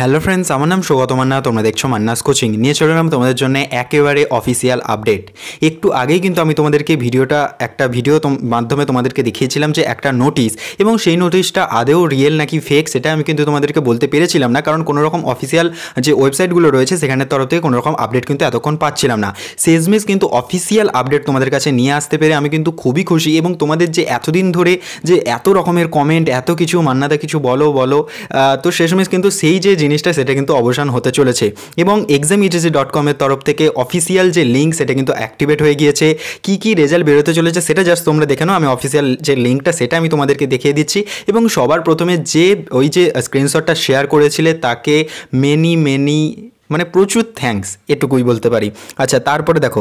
hello friends আমার নাম সৌগত মান্না তোমরা দেখছো মান্নাস কোচিং নিয়ে চলে এলাম তোমাদের জন্য একেবারে অফিসিয়াল আপডেট একটু আগেই কিন্তু আমি তোমাদেরকে ভিডিওটা একটা ভিডিও মাধ্যমে তোমাদেরকে দেখিয়েছিলাম যে একটা নোটিশ এবং সেই নোটিশটা আদেও রিয়েল নাকি ফেক সেটা আমি কিন্তু তোমাদেরকে বলতে পেরেছিলাম না কারণ কোনো রকম অফিসিয়াল যে ওয়েবসাইটগুলো রয়েছে সেখানের তরফ থেকে কোনো রকম আপডেট কিন্তু এতক্ষণ পাচ্ছিলাম না সেজমিস কিন্তু অফিসিয়াল আপডেট তোমাদের কাছে নিয়ে আসতে পেরে আমি কিন্তু খুবই খুশি এবং তোমাদের যে এতদিন ধরে যে এত রকমের কমেন্ট এত কিছু মান্নাদা কিছু বলো বলো তো শেষমেশ কিন্তু সেই যে জিনিসটা সেটা কিন্তু অবসান হতে চলেছে এবং এক্সাম ইটিসি ডট কমের তরফ থেকে অফিসিয়াল যে লিঙ্ক সেটা কিন্তু অ্যাক্টিভেট হয়ে গিয়েছে কি কি রেজাল্ট বেরোতে চলেছে সেটা জাস্ট তোমরা দেখে নাও আমি অফিসিয়াল যে লিঙ্কটা সেটা আমি তোমাদেরকে দেখিয়ে দিচ্ছি এবং সবার প্রথমে যে ওই যে স্ক্রিনশটটা শেয়ার করেছিলে তাকে মেনি মেনি মানে প্রচুর থ্যাঙ্কস এটুকুই বলতে পারি আচ্ছা তারপরে দেখো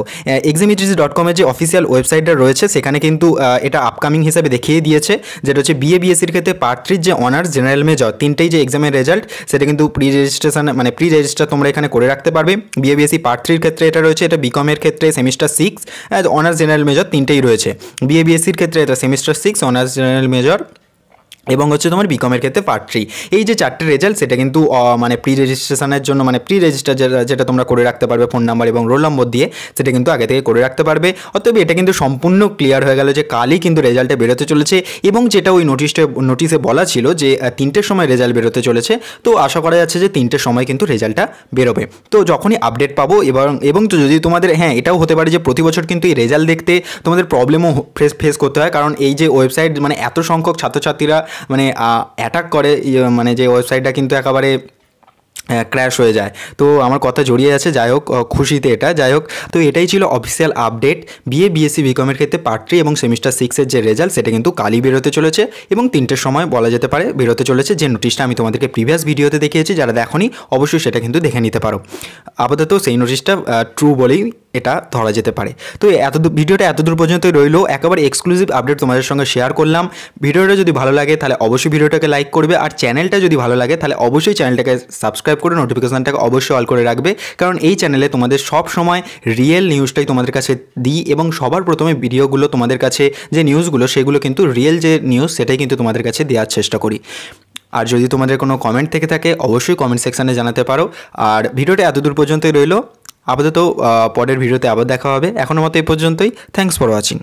এক্সামিটিজি ডট কমের যে অফিসিয়াল ওয়েবসাইটটা রয়েছে সেখানে কিন্তু এটা আপকামিং হিসাবে দেখিয়ে দিয়েছে যেটা হচ্ছে বিএ বিএসসির ক্ষেত্রে পার্ট থ্রির যে অনার্স জেনারেল মেজর তিনটেই যে এক্সামের রেজাল্ট সেটা কিন্তু প্রি রেজিস্ট্রেশন মানে প্রি রেজিস্টার তোমরা এখানে করে রাখতে পারবে বিএ বিএসসি পার্ট থ্রির ক্ষেত্রে এটা রয়েছে এটা বিকমের ক্ষেত্রে semester six honours general major তিনটেই রয়েছে বিএ বিএসসির ক্ষেত্রে এটা semester six honours general major এবং হচ্ছে তোমার বিকমের ক্ষেত্রে পার্ট থ্রি এই যে চারটে রেজাল্ট সেটা কিন্তু মানে প্রি রেজিস্ট্রেশনের জন্য মানে প্রি রেজিস্টার যেটা তোমরা করে রাখতে পারবে ফোন নাম্বার এবং রোল নম্বর দিয়ে সেটা কিন্তু আগে থেকে করে রাখতে পারবে অতএব এটা কিন্তু সম্পূর্ণ ক্লিয়ার হয়ে গেল যে কালই কিন্তু রেজাল্টে বেরোতে চলেছে এবং যেটা ওই নোটিশে নোটিশে বলা ছিল যে তিনটের সময় রেজাল্ট বেরোতে চলেছে তো আশা করা যাচ্ছে যে তিনটের সময় কিন্তু রেজাল্টটা বেরোবে তো যখনই আপডেট পাবো এবং এবং তো যদি তোমাদের হ্যাঁ এটাও হতে পারে যে প্রতি বছর কিন্তু এই রেজাল্ট দেখতে তোমাদের প্রবলেমও ফেস ফেস করতে হয় কারণ এই যে ওয়েবসাইট মানে এত সংখ্যক ছাত্রছাত্রীরা মানে অ্যাটাক করে মানে যে ওয়েবসাইটটা কিন্তু একেবারে ক্র্যাশ হয়ে যায় তো আমার কথা জড়িয়ে আছে যাই হোক খুশিতে এটা যাই হোক তো এটাই ছিল অফিসিয়াল আপডেট বিএ বিএসসি বিকমের ক্ষেত্রে পার্ট থ্রি এবং সেমিস্টার সিক্সের যে রেজাল্ট সেটা কিন্তু কালই বেরোতে চলেছে এবং তিনটের সময় বলা যেতে পারে বেরোতে চলেছে যে নোটিশটা আমি তোমাদেরকে প্রিভিয়াস ভিডিওতে দেখিয়েছি যারা দেখনি অবশ্যই সেটা কিন্তু দেখে নিতে পারো আপাতত সেই নোটিশটা ট্রু বলেই এটা ধরা যেতে পারে তো এত ভিডিওটা এতদূর পর্যন্তই রইল একেবারে এক্সক্লুসিভ আপডেট তোমাদের সঙ্গে শেয়ার করলাম ভিডিওটা যদি ভালো লাগে তাহলে অবশ্যই ভিডিওটাকে লাইক করবে আর চ্যানেলটা যদি ভালো লাগে তাহলে অবশ্যই চ্যানেলটাকে সাবস্ক্রাইব করে নোটিফিকেশানটাকে অবশ্যই অল করে রাখবে কারণ এই চ্যানেলে তোমাদের সব সময় রিয়েল নিউজটাই তোমাদের কাছে দিই এবং সবার প্রথমে ভিডিওগুলো তোমাদের কাছে যে নিউজগুলো সেগুলো কিন্তু রিয়েল যে নিউজ সেটাই কিন্তু তোমাদের কাছে দেওয়ার চেষ্টা করি আর যদি তোমাদের কোনো কমেন্ট থেকে থাকে অবশ্যই কমেন্ট সেকশানে জানাতে পারো আর ভিডিওটা এতদূর পর্যন্তই রইলো আপাতত পরের ভিডিওতে আবার দেখা হবে এখনও মতো এই পর্যন্তই থ্যাংকস ফর ওয়াচিং